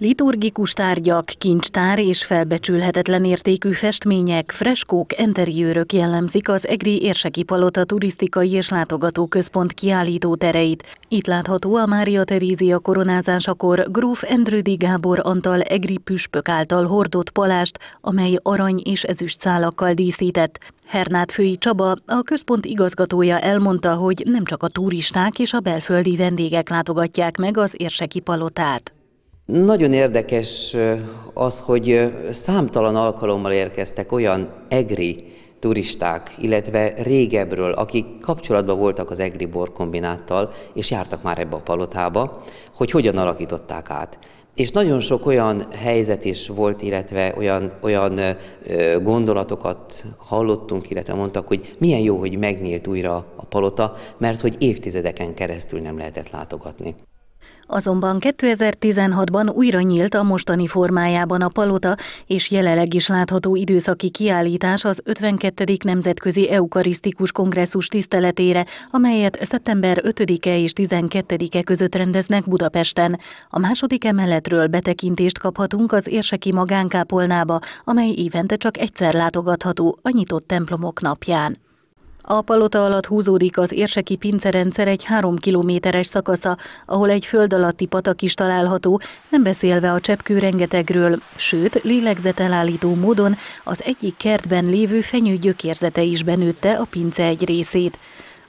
Liturgikus tárgyak, kincstár és felbecsülhetetlen értékű festmények, freskók, enteriőrök jellemzik az Egri Érseki Palota turisztikai és látogatóközpont kiállító tereit. Itt látható a Mária Terézia koronázásakor gróf Endrődi Gábor Antal Egri püspök által hordott palást, amely arany és ezüst szálakkal díszített. Hernát Fői Csaba, a központ igazgatója elmondta, hogy nem csak a turisták és a belföldi vendégek látogatják meg az érseki palotát. Nagyon érdekes az, hogy számtalan alkalommal érkeztek olyan egri turisták, illetve régebről, akik kapcsolatban voltak az egri borkombináttal, és jártak már ebbe a palotába, hogy hogyan alakították át. És nagyon sok olyan helyzet is volt, illetve olyan, olyan gondolatokat hallottunk, illetve mondtak, hogy milyen jó, hogy megnyílt újra a palota, mert hogy évtizedeken keresztül nem lehetett látogatni. Azonban 2016-ban újra nyílt a mostani formájában a palota, és jelenleg is látható időszaki kiállítás az 52. Nemzetközi Eukarisztikus Kongresszus tiszteletére, amelyet szeptember 5-e és 12-e között rendeznek Budapesten. A második emeletről betekintést kaphatunk az érseki magánkápolnába, amely évente csak egyszer látogatható a nyitott templomok napján. A palota alatt húzódik az érseki pincerendszer egy három kilométeres szakasza, ahol egy föld alatti patak is található, nem beszélve a cseppkő rengetegről, sőt, lélegzetelállító módon az egyik kertben lévő fenyő gyökérzete is benőtte a pince egy részét.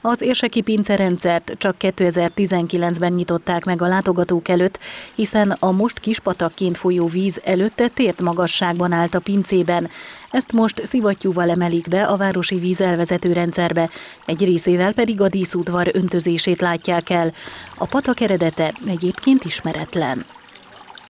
Az érseki pincerendszert csak 2019-ben nyitották meg a látogatók előtt, hiszen a most kispatakként folyó víz előtte tért magasságban állt a pincében. Ezt most szivattyúval emelik be a városi vízelvezető rendszerbe, egy részével pedig a díszudvar öntözését látják el. A patak eredete egyébként ismeretlen.